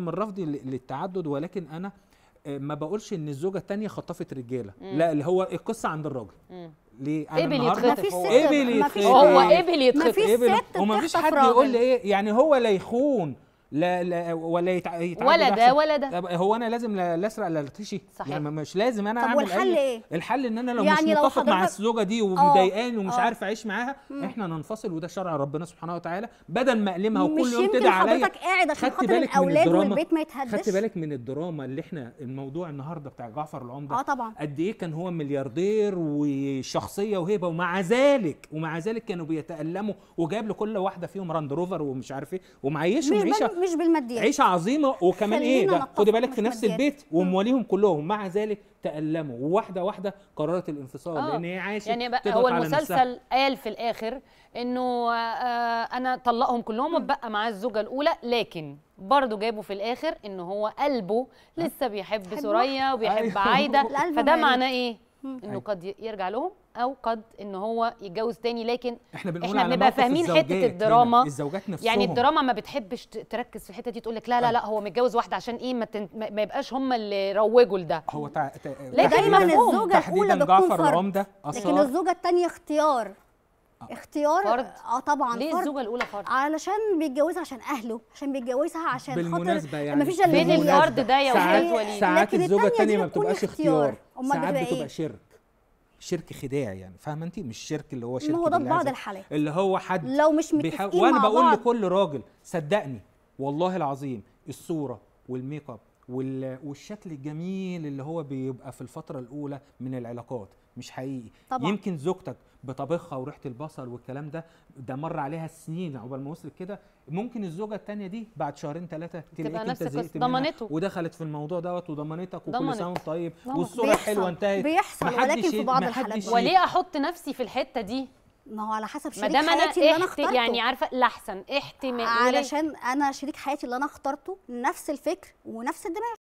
من رفضي للتعدد ولكن انا آه، ما بقولش ان الزوجه الثانيه خطفت رجاله مم. لا اللي هو القصه عند الراجل ليه انا النهارده ابل يتخطف هو ابل يتخطف فيش ست ومفيش حد يقول لي ايه يعني هو لا يخون لا لا ولا يتعامل ولا ده ولا ده هو انا لازم لا اسرق لا ارتشي صحيح يعني مش لازم انا اعمل والحل ايه الحل ان انا لو يعني مش متفق مع الزوجه دي آه، ومضايقاني ومش آه. عارف اعيش معاها مم. احنا ننفصل وده شرع ربنا سبحانه وتعالى بدل ما اقلمها وكل يوم تدعي عليا حضرتك قاعد عشان خاطر الاولاد والبيت ما يتهدش خدت بالك من الدراما اللي احنا الموضوع النهارده بتاع جعفر العمده اه طبعا قد ايه كان هو ملياردير وشخصيه وهيبه ومع ذلك ومع ذلك كانوا بيتالموا وجاب لكل واحده فيهم راند روفر ومش عارف ايه ومعيشهم عيشه مش بالماديات عيشه عظيمه وكمان ايه ده خدي بالك في نفس البيت ومواليهم كلهم مع ذلك تألموا وواحده واحده قررت الانفصال آه. لان هي عاشت يعني هو المسلسل قال في الاخر انه آه انا طلقهم كلهم واتبقى معاه الزوجه الاولى لكن برضه جابوا في الاخر ان هو قلبه لسه بيحب سوريا وبيحب أيوه. عايده فده معناه ايه انه قد يرجع لهم او قد ان هو يتجوز تاني لكن احنا بنقول احنا بنبقى فاهمين حته الدراما الزوجات يعني نفسهم يعني الدراما ما بتحبش تركز في الحته دي تقول لك لا لا طيب. لا هو متجوز واحده عشان ايه ما, تن... ما يبقاش هم اللي روجوا لده هو تع... تع... لكن دايما الزوجه الاولى بتكون فرض لكن الزوجه الثانيه اختيار اختيار فرض اه طبعا ليه فرض. الزوجه الاولى فرض علشان بيتجوزها عشان اهله عشان بيتجوزها عشان بالمناسبه يعني مفيش الا فين الفرض ده يا استاذ وليد ساعات الزوجه الثانيه ما بتبقاش اختيار ساعات بتبقى إيه؟ شرك شرك خداع يعني فاهمه انت مش شرك اللي هو شرك ما هو ده في بعض الحالات اللي هو حد لو مش متفقين وانا بقول لكل راجل صدقني والله العظيم الصوره والميك اب والشكل الجميل اللي هو بيبقى في الفتره الاولى من العلاقات مش حقيقي طبعا. يمكن زوجتك بطبخها وريحه البصل والكلام ده ده مر عليها سنين عقبال ما وصلت كده ممكن الزوجه الثانيه دي بعد شهرين ثلاثه تلاقيك انت زهقت ضمنته ودخلت في الموضوع دوت وضمنتك وكل سنه وانت طيب والصوره حلوه انتهت بيحصل ولكن في بعض الحالات وليه احط نفسي في الحته دي ما هو على حسب شريك مدام حياتي أنا اللي انا يعني اخترته يعني عارفه لحسن احتمال علشان انا شريك حياتي اللي انا اخترته نفس الفكر ونفس الدماغ